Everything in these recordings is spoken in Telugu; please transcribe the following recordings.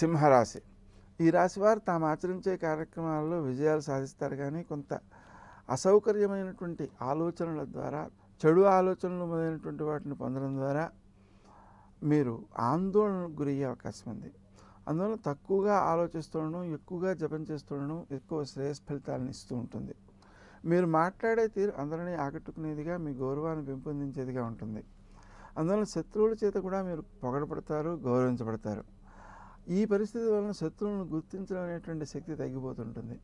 సింహరాశి ఈ రాశి వారు తాము ఆచరించే కార్యక్రమాల్లో విజయాలు సాధిస్తారు కానీ కొంత అసౌకర్యమైనటువంటి ఆలోచనల ద్వారా చెడు ఆలోచనలు మొదలైనటువంటి వాటిని పొందడం ద్వారా మీరు ఆందోళనకు గురయ్యే అవకాశం ఉంది అందువల్ల తక్కువగా ఆలోచిస్తుండడం ఎక్కువగా జపం చేస్తుండడం ఎక్కువ శ్రేయస్ ఫలితాలను ఇస్తూ ఉంటుంది మీరు మాట్లాడే తీరు అందరినీ ఆకట్టుకునేదిగా మీ గౌరవాన్ని పెంపొందించేదిగా ఉంటుంది అందువల్ల శత్రువుల చేత కూడా మీరు పొగడపడతారు గౌరవించబడతారు ఈ పరిస్థితి వలన శత్రువులను గుర్తించడం అనేటువంటి శక్తి తగ్గిపోతుంటుంది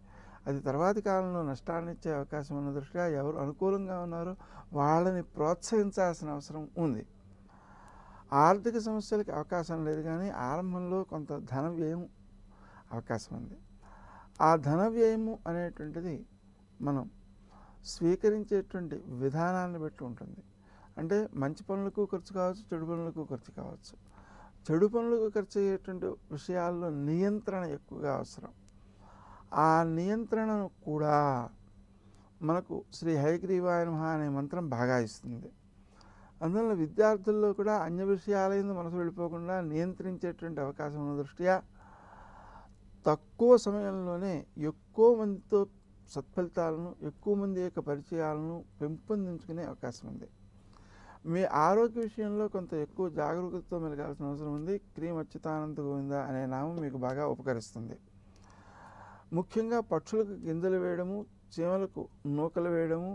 అది తర్వాతి కాలంలో నష్టాన్ని ఇచ్చే అవకాశం ఉన్న దృష్ట్యా ఎవరు అనుకూలంగా ఉన్నారో వాళ్ళని ప్రోత్సహించాల్సిన అవసరం ఉంది ఆర్థిక సమస్యలకు అవకాశం లేదు కానీ ఆరంభంలో కొంత ధన వ్యయం అవకాశం ఉంది ఆ ధన వ్యయము అనేటువంటిది మనం స్వీకరించేటువంటి విధానాన్ని బట్టి ఉంటుంది అంటే మంచి పనులకు ఖర్చు కావచ్చు చెడు పనులకు ఖర్చు కావచ్చు చెడు పనులకు ఖర్చు అయ్యేటువంటి విషయాల్లో నియంత్రణ ఎక్కువగా అవసరం ఆ నియంత్రణను కూడా మనకు శ్రీ హయగ్రీవాయ అనే మంత్రం బాగా ఇస్తుంది అందువల్ల విద్యార్థుల్లో కూడా అన్య విషయాలైన మనసు వెళ్ళిపోకుండా నియంత్రించేటువంటి అవకాశం ఉన్న దృష్ట్యా తక్కువ సమయంలోనే ఎక్కువ మందితో సత్ఫలితాలను ఎక్కువ మంది యొక్క పరిచయాలను పెంపొందించుకునే అవకాశం ఉంది మీ ఆరోగ్య విషయంలో కొంత ఎక్కువ జాగరూకతతో మెలగాల్సిన అవసరం ఉంది క్రీమ్ అచ్యుతానంద గోవింద అనే నామం మీకు బాగా ఉపకరిస్తుంది ముఖ్యంగా పక్షులకు గింజలు వేయడము చీమలకు నూకలు వేయడము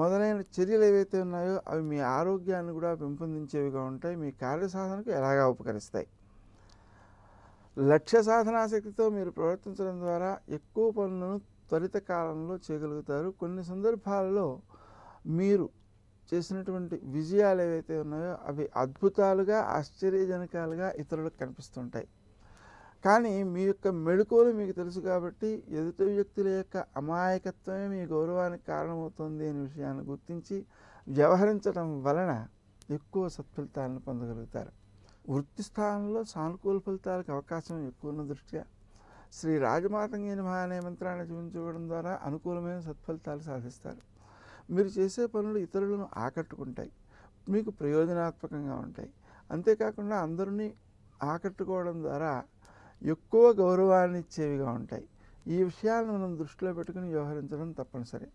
మొదలైన చర్యలు ఏవైతే ఉన్నాయో అవి మీ ఆరోగ్యాన్ని కూడా పెంపొందించేవిగా ఉంటాయి మీ కార్యసాధనకు ఎలాగా ఉపకరిస్తాయి లక్ష్య సాధనాశక్తితో మీరు ప్రవర్తించడం ద్వారా ఎక్కువ పనులను త్వరిత కాలంలో చేయగలుగుతారు కొన్ని సందర్భాలలో మీరు చేసినటువంటి విజయాలు ఏవైతే ఉన్నాయో అవి అద్భుతాలుగా ఆశ్చర్యజనకాలుగా ఇతరులకు కనిపిస్తుంటాయి కానీ మీ యొక్క మెడుకోలు మీకు తెలుసు కాబట్టి ఎదుటి వ్యక్తుల యొక్క అమాయకత్వమే మీ గౌరవానికి కారణమవుతుంది అనే విషయాన్ని గుర్తించి వ్యవహరించడం వలన ఎక్కువ సత్ఫలితాలను పొందగలుగుతారు వృత్తి స్థానంలో సానుకూల ఫలితాలకు అవకాశం ఎక్కువ ఉన్న దృష్ట్యా శ్రీ రాజమాతంగి మహా అనే మంత్రాన్ని చూపించడం ద్వారా అనుకూలమైన సత్ఫలితాలు సాధిస్తారు మీరు చేసే పనులు ఇతరులను ఆకట్టుకుంటాయి మీకు ప్రయోజనాత్మకంగా ఉంటాయి అంతేకాకుండా అందరినీ ఆకట్టుకోవడం ద్వారా ఎక్కువ గౌరవాన్ని ఇచ్చేవిగా ఉంటాయి ఈ విషయాలను మనం దృష్టిలో పెట్టుకుని వ్యవహరించడం తప్పనిసరి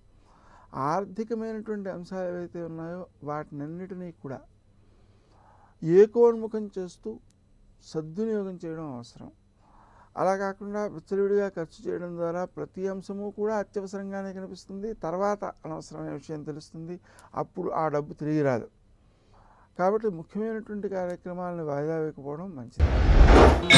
ఆర్థికమైనటువంటి అంశాలు ఏవైతే ఉన్నాయో వాటినన్నిటినీ కూడా ఏకోన్ముఖం చేస్తూ సద్వినియోగం చేయడం అవసరం అలా కాకుండా విచ్చలవిడిగా ఖర్చు చేయడం ద్వారా ప్రతి అంశము కూడా అత్యవసరంగానే కనిపిస్తుంది తర్వాత అనవసరమైన విషయం తెలుస్తుంది అప్పుడు ఆ డబ్బు తిరిగి రాదు కాబట్టి ముఖ్యమైనటువంటి కార్యక్రమాలను వాయిదా వేయకపోవడం మంచిది